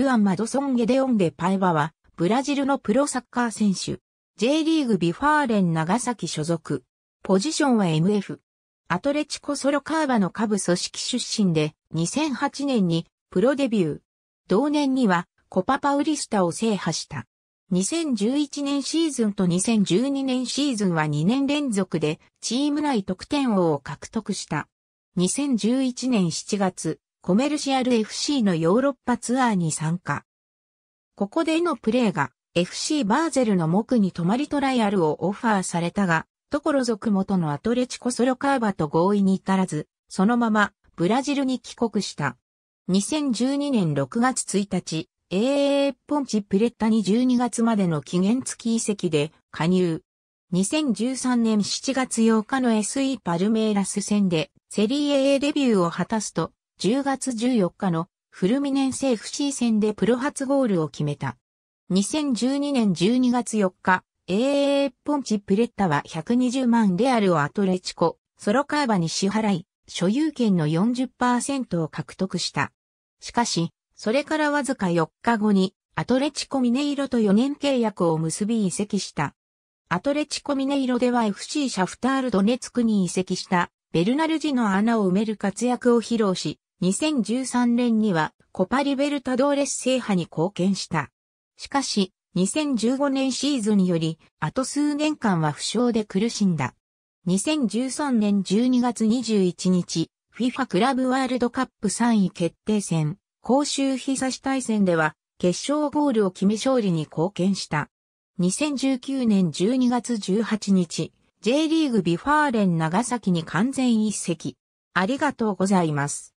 ルアン・マドソン・ゲデオン・デ・パイバは、ブラジルのプロサッカー選手。J リーグビファーレン長崎所属。ポジションは MF。アトレチコソロカーバの下部組織出身で、2008年にプロデビュー。同年にはコパパウリスタを制覇した。2011年シーズンと2012年シーズンは2年連続でチーム内得点王を獲得した。2011年7月、コメルシアル FC のヨーロッパツアーに参加。ここでのプレーが FC バーゼルの目に泊まりトライアルをオファーされたが、ところ族元のアトレチコソロカーバと合意に至らず、そのままブラジルに帰国した。2012年6月1日、AA ポンチプレッタに12月までの期限付き移籍で加入。2013年7月8日の SE パルメイラス戦でセリエ A デビューを果たすと、10月14日のフルミネンセ FC 戦でプロ初ゴールを決めた。2012年12月4日、AA ポンチプレッタは120万レアルをアトレチコ、ソロカーバに支払い、所有権の40%を獲得した。しかし、それからわずか4日後に、アトレチコミネイロと4年契約を結び移籍した。アトレチコミネイロでは FC シャフタールドネツクに移籍した、ベルナルジの穴を埋める活躍を披露し、2013年にはコパリベルタドーレス制覇に貢献した。しかし、2015年シーズンより、あと数年間は負傷で苦しんだ。2013年12月21日、FIFA クラブワールドカップ3位決定戦、公衆日差し対戦では、決勝ゴールを決め勝利に貢献した。2019年12月18日、J リーグビファーレン長崎に完全一席。ありがとうございます。